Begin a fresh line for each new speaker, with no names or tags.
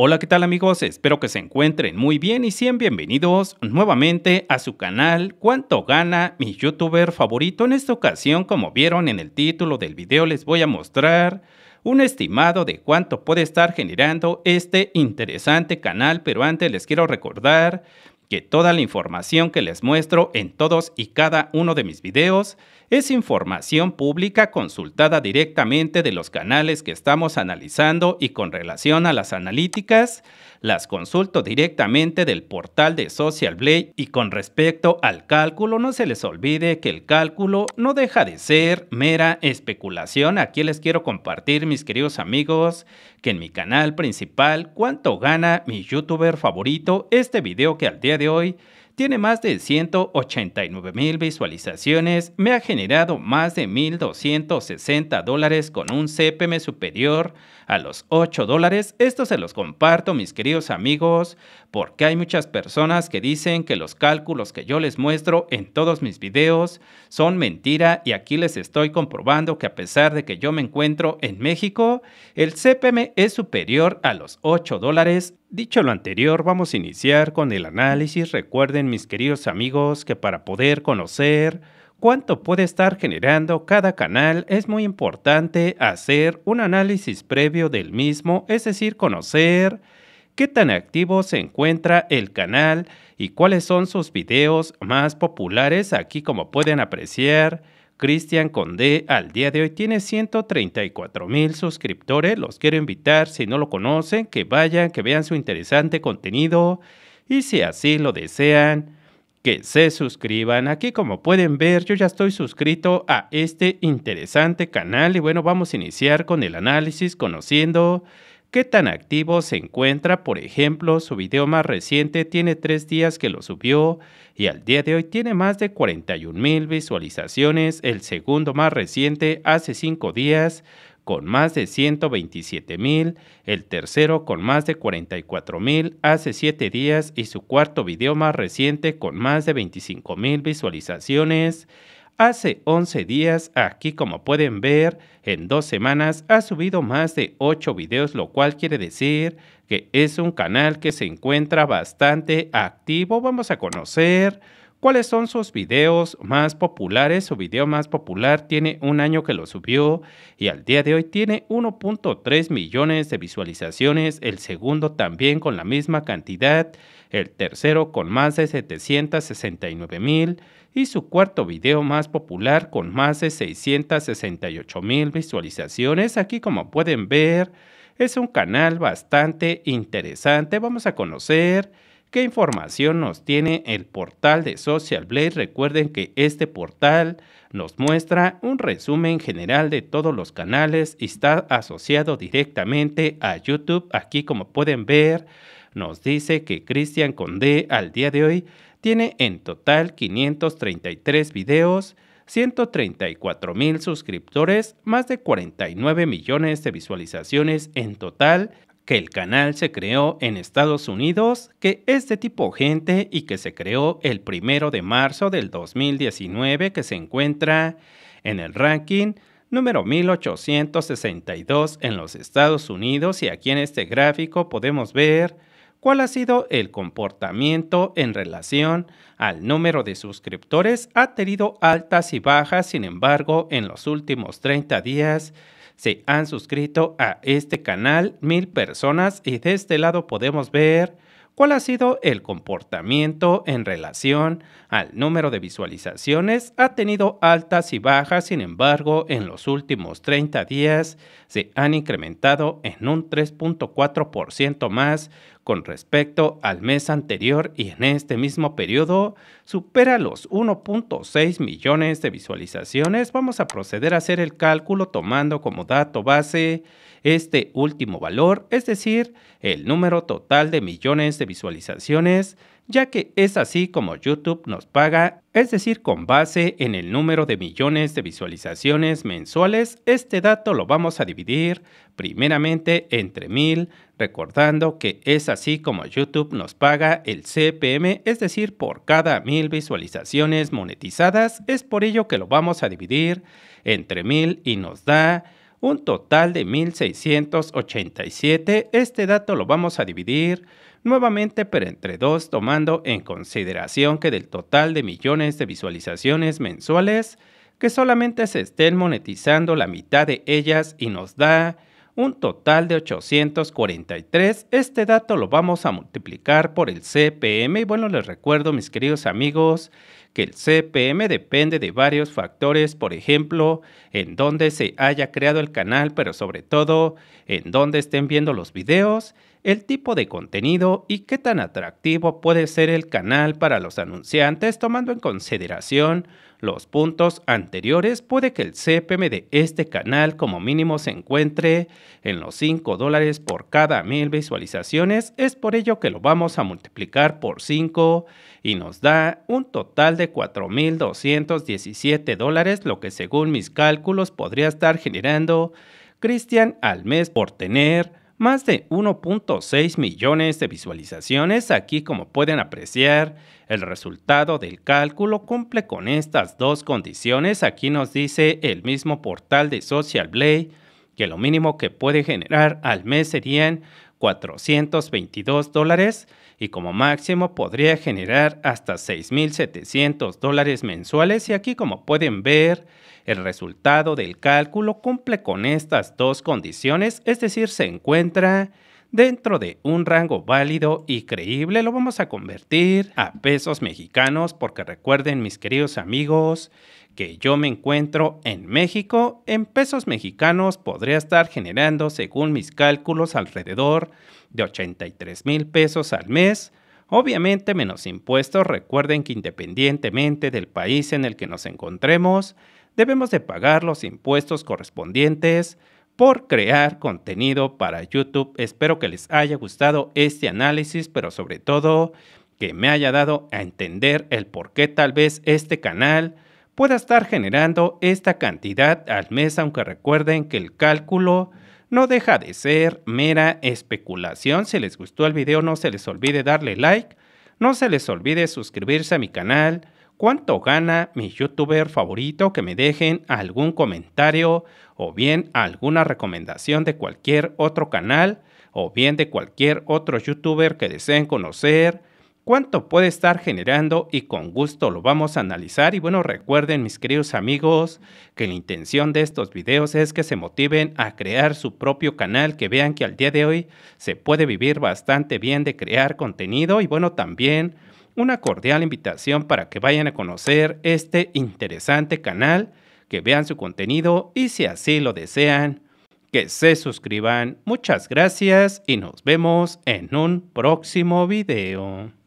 Hola, ¿qué tal amigos? Espero que se encuentren muy bien y sean bienvenidos nuevamente a su canal Cuánto gana mi youtuber favorito. En esta ocasión, como vieron en el título del video, les voy a mostrar un estimado de cuánto puede estar generando este interesante canal, pero antes les quiero recordar que toda la información que les muestro en todos y cada uno de mis videos es información pública consultada directamente de los canales que estamos analizando y con relación a las analíticas, las consulto directamente del portal de Social Blade y con respecto al cálculo no se les olvide que el cálculo no deja de ser mera especulación. Aquí les quiero compartir mis queridos amigos que en mi canal principal cuánto gana mi youtuber favorito este video que al día de hoy tiene más de 189 mil visualizaciones, me ha generado más de 1.260 dólares con un CPM superior a los 8 dólares. Esto se los comparto, mis queridos amigos, porque hay muchas personas que dicen que los cálculos que yo les muestro en todos mis videos son mentira y aquí les estoy comprobando que a pesar de que yo me encuentro en México, el CPM es superior a los 8 dólares. Dicho lo anterior, vamos a iniciar con el análisis. Recuerden mis queridos amigos, que para poder conocer cuánto puede estar generando cada canal es muy importante hacer un análisis previo del mismo, es decir, conocer qué tan activo se encuentra el canal y cuáles son sus videos más populares. Aquí como pueden apreciar, Cristian Condé al día de hoy tiene 134 mil suscriptores. Los quiero invitar, si no lo conocen, que vayan, que vean su interesante contenido y si así lo desean, que se suscriban. Aquí como pueden ver yo ya estoy suscrito a este interesante canal y bueno vamos a iniciar con el análisis conociendo qué tan activo se encuentra. Por ejemplo su video más reciente tiene tres días que lo subió y al día de hoy tiene más de 41 mil visualizaciones. El segundo más reciente hace cinco días con más de 127 mil, el tercero con más de 44 mil hace 7 días y su cuarto video más reciente con más de 25 mil visualizaciones. Hace 11 días, aquí como pueden ver, en dos semanas ha subido más de 8 videos, lo cual quiere decir que es un canal que se encuentra bastante activo. Vamos a conocer cuáles son sus videos más populares. Su video más popular tiene un año que lo subió y al día de hoy tiene 1.3 millones de visualizaciones, el segundo también con la misma cantidad, el tercero con más de 769 mil y su cuarto video más popular con más de 668 mil visualizaciones. Aquí como pueden ver es un canal bastante interesante. Vamos a conocer ¿Qué información nos tiene el portal de Social Blade? Recuerden que este portal nos muestra un resumen general de todos los canales y está asociado directamente a YouTube. Aquí como pueden ver nos dice que Cristian Condé al día de hoy tiene en total 533 videos, 134 mil suscriptores, más de 49 millones de visualizaciones en total que el canal se creó en Estados Unidos, que es de tipo gente y que se creó el primero de marzo del 2019 que se encuentra en el ranking número 1862 en los Estados Unidos y aquí en este gráfico podemos ver cuál ha sido el comportamiento en relación al número de suscriptores. Ha tenido altas y bajas, sin embargo, en los últimos 30 días se han suscrito a este canal mil personas y de este lado podemos ver cuál ha sido el comportamiento en relación al número de visualizaciones. Ha tenido altas y bajas, sin embargo, en los últimos 30 días se han incrementado en un 3.4% más con respecto al mes anterior y en este mismo periodo, supera los 1.6 millones de visualizaciones. Vamos a proceder a hacer el cálculo tomando como dato base este último valor, es decir, el número total de millones de visualizaciones, ya que es así como YouTube nos paga, es decir, con base en el número de millones de visualizaciones mensuales, este dato lo vamos a dividir primeramente entre mil, recordando que es así como YouTube nos paga el CPM, es decir, por cada mil visualizaciones monetizadas, es por ello que lo vamos a dividir entre mil y nos da un total de 1687. Este dato lo vamos a dividir nuevamente pero entre dos tomando en consideración que del total de millones de visualizaciones mensuales, que solamente se estén monetizando la mitad de ellas y nos da un total de 843. Este dato lo vamos a multiplicar por el CPM y bueno, les recuerdo mis queridos amigos que el CPM depende de varios factores, por ejemplo, en donde se haya creado el canal, pero sobre todo en dónde estén viendo los videos el tipo de contenido y qué tan atractivo puede ser el canal para los anunciantes tomando en consideración los puntos anteriores, puede que el CPM de este canal como mínimo se encuentre en los 5 dólares por cada mil visualizaciones, es por ello que lo vamos a multiplicar por 5 y nos da un total de 4.217 dólares, lo que según mis cálculos podría estar generando Cristian al mes por tener más de 1.6 millones de visualizaciones. Aquí como pueden apreciar, el resultado del cálculo cumple con estas dos condiciones. Aquí nos dice el mismo portal de Social Blade que lo mínimo que puede generar al mes serían 422 dólares y como máximo podría generar hasta 6.700 dólares mensuales y aquí como pueden ver el resultado del cálculo cumple con estas dos condiciones, es decir, se encuentra dentro de un rango válido y creíble lo vamos a convertir a pesos mexicanos porque recuerden mis queridos amigos que yo me encuentro en México, en pesos mexicanos podría estar generando, según mis cálculos, alrededor de 83 mil pesos al mes, obviamente menos impuestos. Recuerden que independientemente del país en el que nos encontremos, debemos de pagar los impuestos correspondientes por crear contenido para YouTube. Espero que les haya gustado este análisis, pero sobre todo que me haya dado a entender el por qué tal vez este canal pueda estar generando esta cantidad al mes, aunque recuerden que el cálculo no deja de ser mera especulación. Si les gustó el video, no se les olvide darle like, no se les olvide suscribirse a mi canal. ¿Cuánto gana mi youtuber favorito? Que me dejen algún comentario o bien alguna recomendación de cualquier otro canal o bien de cualquier otro youtuber que deseen conocer cuánto puede estar generando y con gusto lo vamos a analizar. Y bueno, recuerden mis queridos amigos que la intención de estos videos es que se motiven a crear su propio canal, que vean que al día de hoy se puede vivir bastante bien de crear contenido y bueno, también una cordial invitación para que vayan a conocer este interesante canal, que vean su contenido y si así lo desean, que se suscriban. Muchas gracias y nos vemos en un próximo video.